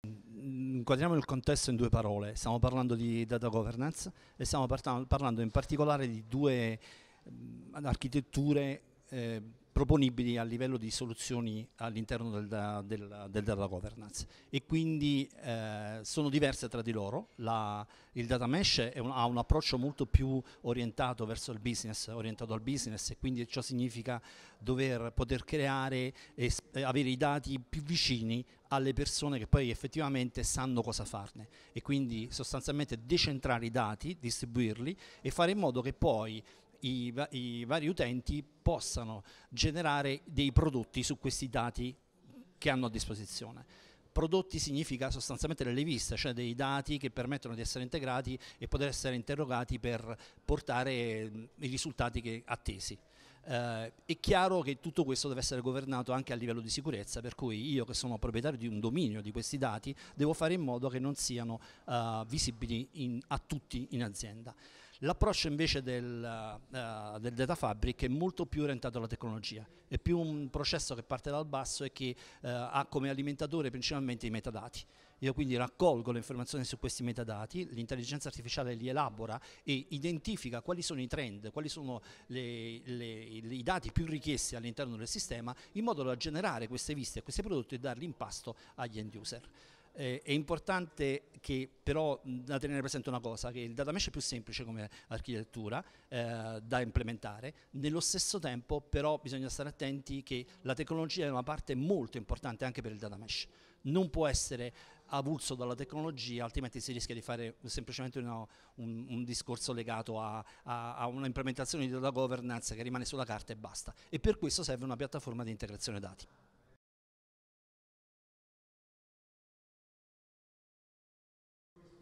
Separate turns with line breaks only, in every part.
Inquadriamo il contesto in due parole, stiamo parlando di data governance e stiamo parlando in particolare di due mm, architetture eh, proponibili a livello di soluzioni all'interno del, della, della, governance e quindi eh, sono diverse tra di loro. La, il data mesh un, ha un approccio molto più orientato verso il business, orientato al business e quindi ciò significa dover poter creare e avere i dati più vicini alle persone che poi effettivamente sanno cosa farne e quindi sostanzialmente decentrare i dati, distribuirli e fare in modo che poi i, i vari utenti possano generare dei prodotti su questi dati che hanno a disposizione prodotti significa sostanzialmente delle leviste, cioè dei dati che permettono di essere integrati e poter essere interrogati per portare i risultati che, attesi. Eh, è chiaro che tutto questo deve essere governato anche a livello di sicurezza, per cui io che sono proprietario di un dominio di questi dati devo fare in modo che non siano eh, visibili in, a tutti in azienda. L'approccio invece del, uh, del, data fabric è molto più orientato alla tecnologia, è più un processo che parte dal basso e che uh, ha come alimentatore principalmente i metadati. Io quindi raccolgo le informazioni su questi metadati, l'intelligenza artificiale li elabora e identifica quali sono i trend, quali sono le, le, i dati più richiesti all'interno del sistema in modo da generare queste viste e questi prodotti e darli in pasto agli end user. Eh, è importante che però da tenere presente una cosa, che il data mesh è più semplice come architettura eh, da implementare, nello stesso tempo però bisogna stare attenti che la tecnologia è una parte molto importante anche per il data mesh, non può essere avulso dalla tecnologia, altrimenti si rischia di fare semplicemente una, un, un, discorso legato a, a, a una implementazione di governance che rimane sulla carta e basta. E per questo serve una piattaforma di integrazione dati.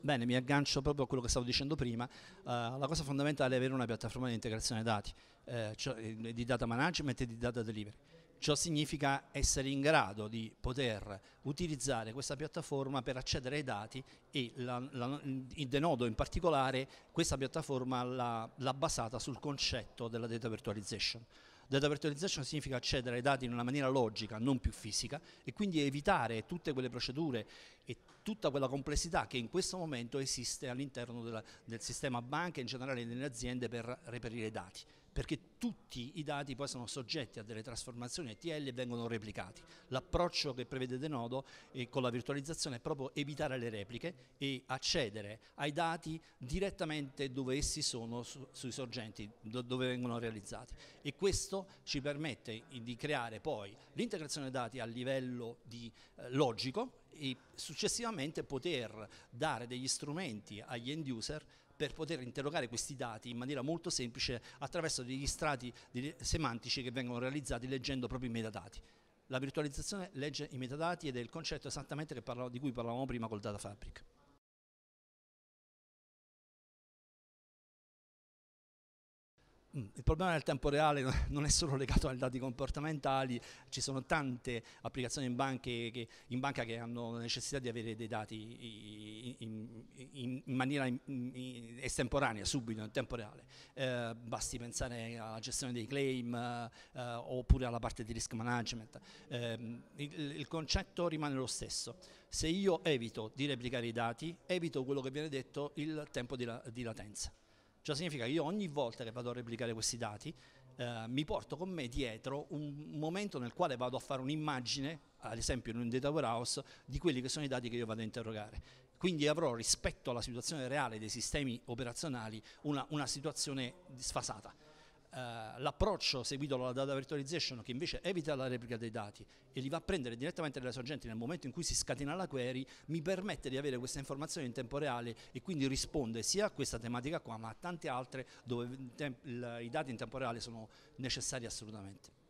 Bene, mi aggancio proprio a quello che stavo dicendo prima, uh, la cosa fondamentale è avere una piattaforma di integrazione dati, eh, cioè eh, di data management e di data delivery. Ciò significa essere in grado di poter utilizzare questa piattaforma per accedere ai dati e la, la, il denodo in particolare questa piattaforma l'ha basata sul concetto della data virtualization. Data virtualization significa accedere ai dati in una maniera logica, non più fisica, e quindi evitare tutte quelle procedure e tutta quella complessità che in questo momento esiste all'interno del sistema banca e in generale nelle aziende per reperire i dati perché tutti i dati poi sono soggetti a delle trasformazioni ETL e vengono replicati. L'approccio che prevede De Nodo eh, con la virtualizzazione è proprio evitare le repliche e accedere ai dati direttamente dove essi sono su, sui sorgenti, do, dove vengono realizzati. E questo ci permette eh, di creare poi l'integrazione dati a livello di, eh, logico e successivamente poter dare degli strumenti agli end user per poter interrogare questi dati in maniera molto semplice attraverso degli strati semantici che vengono realizzati leggendo proprio i metadati. La virtualizzazione legge i metadati ed è il concetto esattamente parlavo, di cui parlavamo prima col Data Fabric. il problema del tempo reale non è solo legato ai dati comportamentali, ci sono tante applicazioni in, banche che, in banca che hanno necessità di avere dei dati in, in, in maniera estemporanea, subito, in tempo reale. Eh, basti pensare alla gestione dei claim eh, oppure alla parte di risk management. Eh, il, il concetto rimane lo stesso. Se io evito di replicare i dati, evito quello che viene detto il tempo di, la, di latenza. Ciò significa che io ogni volta che vado a replicare questi dati eh, mi porto con me dietro un momento nel quale vado a fare un'immagine, ad esempio in un data warehouse, di quelli che sono i dati che io vado a interrogare. Quindi avrò rispetto alla situazione reale dei sistemi operazionali una, una situazione sfasata. Eh, l'approccio seguito dalla data virtualization che invece evita la replica dei dati e li va a prendere direttamente dalle sorgenti nel momento in cui si scatena la query, mi permette di avere questa informazione in tempo reale e quindi risponde sia a questa tematica qua ma a tante altre dove i dati in tempo reale sono necessari assolutamente.